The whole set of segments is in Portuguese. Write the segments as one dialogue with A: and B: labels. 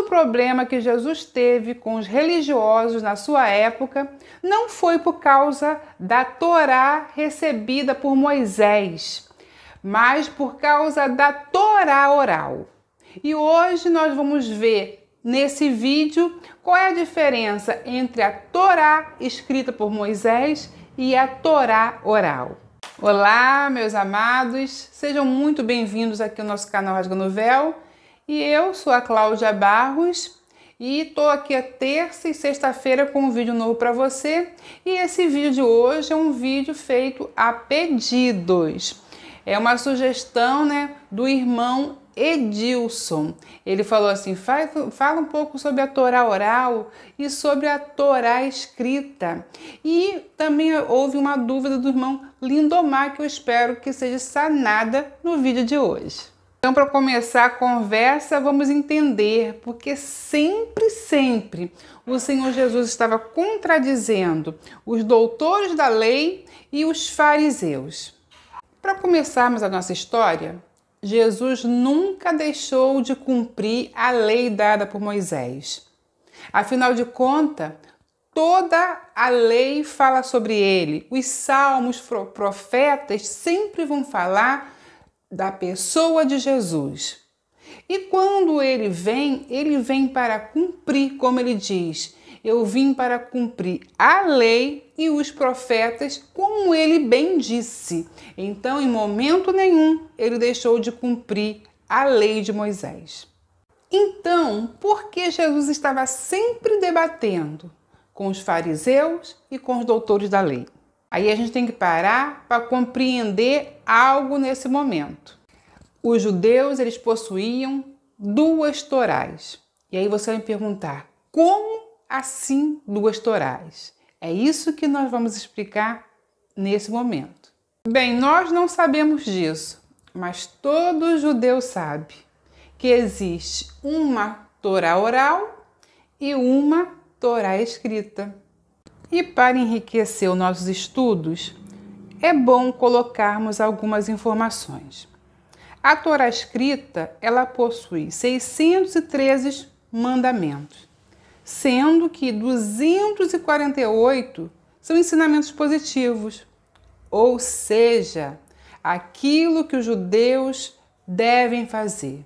A: o problema que Jesus teve com os religiosos na sua época não foi por causa da Torá recebida por Moisés, mas por causa da Torá oral. E hoje nós vamos ver nesse vídeo qual é a diferença entre a Torá escrita por Moisés e a Torá oral. Olá, meus amados, sejam muito bem-vindos aqui no nosso canal Rasga Novel. E eu sou a Cláudia Barros e estou aqui a terça e sexta-feira com um vídeo novo para você. E esse vídeo de hoje é um vídeo feito a pedidos. É uma sugestão, né, do irmão Edilson. Ele falou assim: fala um pouco sobre a Torá oral e sobre a Torá escrita. E também houve uma dúvida do irmão Lindomar que eu espero que seja sanada no vídeo de hoje. Então, para começar a conversa, vamos entender porque sempre, sempre o Senhor Jesus estava contradizendo os doutores da lei e os fariseus. Para começarmos a nossa história, Jesus nunca deixou de cumprir a lei dada por Moisés. Afinal de contas, toda a lei fala sobre ele. Os salmos profetas sempre vão falar da pessoa de Jesus. E quando ele vem, ele vem para cumprir, como ele diz: Eu vim para cumprir a lei e os profetas, como ele bem disse. Então, em momento nenhum, ele deixou de cumprir a lei de Moisés. Então, por que Jesus estava sempre debatendo com os fariseus e com os doutores da lei? Aí a gente tem que parar para compreender algo nesse momento. Os judeus eles possuíam duas torais. E aí você vai me perguntar: como assim duas torais? É isso que nós vamos explicar nesse momento. Bem, nós não sabemos disso, mas todo judeu sabe que existe uma Torá oral e uma Torá escrita. E para enriquecer os nossos estudos, é bom colocarmos algumas informações. A Torá escrita, ela possui 613 mandamentos, sendo que 248 são ensinamentos positivos, ou seja, aquilo que os judeus devem fazer.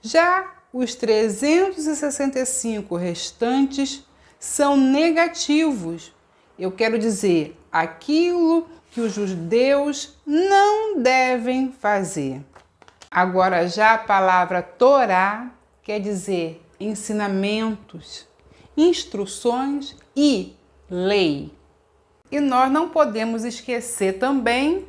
A: Já os 365 restantes são negativos. Eu quero dizer, aquilo que os judeus não devem fazer. Agora, já a palavra Torá quer dizer ensinamentos, instruções e lei. E nós não podemos esquecer também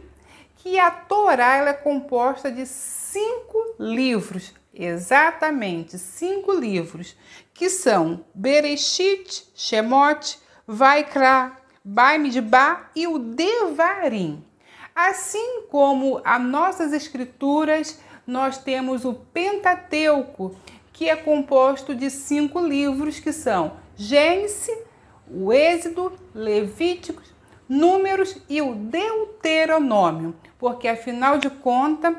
A: que a Torá ela é composta de cinco livros exatamente cinco livros, que são Bereshit, Shemot, Vaikra, Baimidbar e o Devarim. Assim como as nossas escrituras, nós temos o Pentateuco, que é composto de cinco livros que são Gênesis, o Êxodo, Levíticos, Números e o Deuteronômio, porque afinal de contas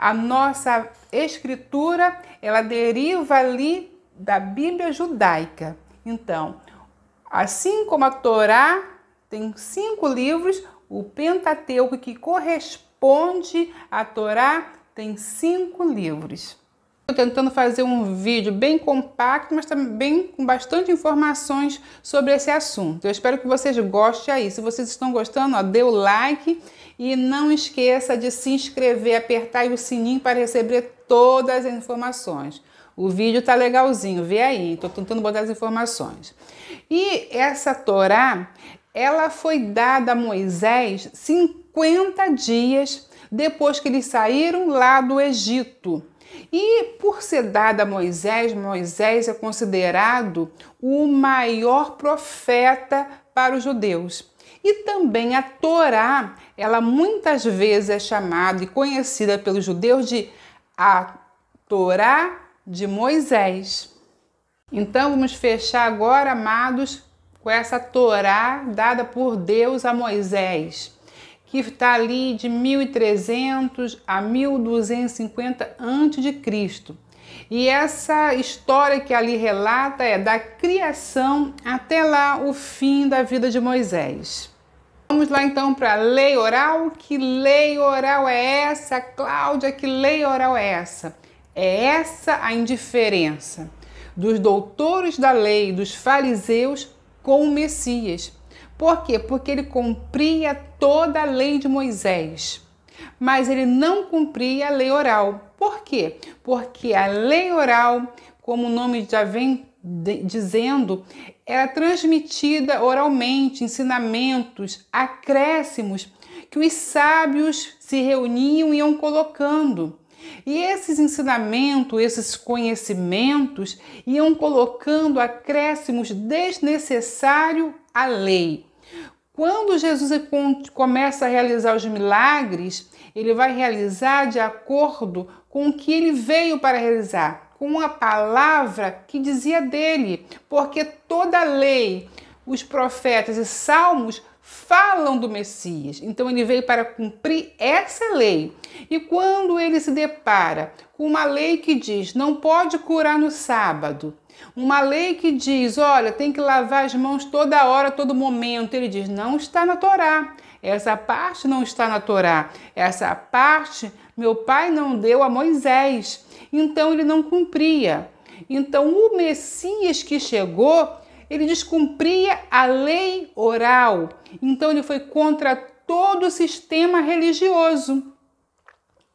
A: a nossa escritura, ela deriva ali da Bíblia judaica. Então, assim como a Torá tem cinco livros, o Pentateuco que corresponde à Torá tem cinco livros. Estou tentando fazer um vídeo bem compacto, mas também com bastante informações sobre esse assunto. Eu espero que vocês gostem aí. Se vocês estão gostando, ó, dê o like e não esqueça de se inscrever, apertar o sininho para receber todas as informações. O vídeo tá legalzinho, vê aí. Estou tentando botar as informações. E essa Torá, ela foi dada a Moisés 50 dias depois que eles saíram lá do Egito. E por ser dada a Moisés, Moisés é considerado o maior profeta para os judeus. E também a Torá, ela muitas vezes é chamada e conhecida pelos judeus de a Torá de Moisés. Então vamos fechar agora, amados, com essa Torá dada por Deus a Moisés que está ali de 1300 a 1250 a.C. E essa história que ali relata é da criação até lá o fim da vida de Moisés. Vamos lá então para a lei oral. Que lei oral é essa, Cláudia? Que lei oral é essa? É essa a indiferença dos doutores da lei, dos fariseus com o Messias. Por quê? Porque ele cumpria toda a lei de Moisés, mas ele não cumpria a lei oral. Por quê? Porque a lei oral, como o nome já vem dizendo, era transmitida oralmente, ensinamentos, acréscimos que os sábios se reuniam e iam colocando. E esses ensinamentos, esses conhecimentos iam colocando acréscimos desnecessários à lei. Quando Jesus começa a realizar os milagres, ele vai realizar de acordo com o que ele veio para realizar, com a palavra que dizia dele, porque toda a lei, os profetas e salmos falam do Messias. Então ele veio para cumprir essa lei. E quando ele se depara com uma lei que diz não pode curar no sábado, uma lei que diz, olha, tem que lavar as mãos toda hora, todo momento, ele diz, não está na Torá. Essa parte não está na Torá. Essa parte meu pai não deu a Moisés. Então ele não cumpria. Então o Messias que chegou, ele descumpria a lei oral. Então ele foi contra todo o sistema religioso.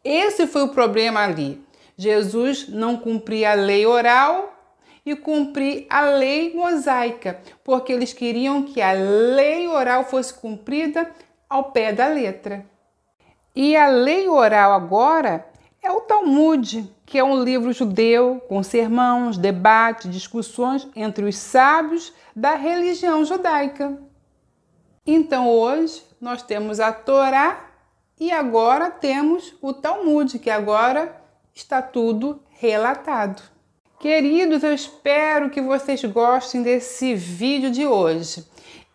A: Esse foi o problema ali. Jesus não cumpria a lei oral e cumpria a lei mosaica, porque eles queriam que a lei oral fosse cumprida ao pé da letra. E a lei oral agora é o Talmud, que é um livro judeu com sermões, debates, discussões entre os sábios da religião judaica. Então hoje nós temos a Torá e agora temos o Talmud, que agora está tudo relatado. Queridos, eu espero que vocês gostem desse vídeo de hoje.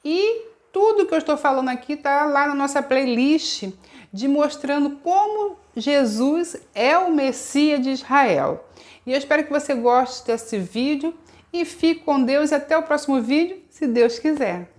A: E tudo que eu estou falando aqui está lá na nossa playlist de mostrando como Jesus é o Messias de Israel. E eu espero que você goste desse vídeo e fique com Deus e até o próximo vídeo, se Deus quiser.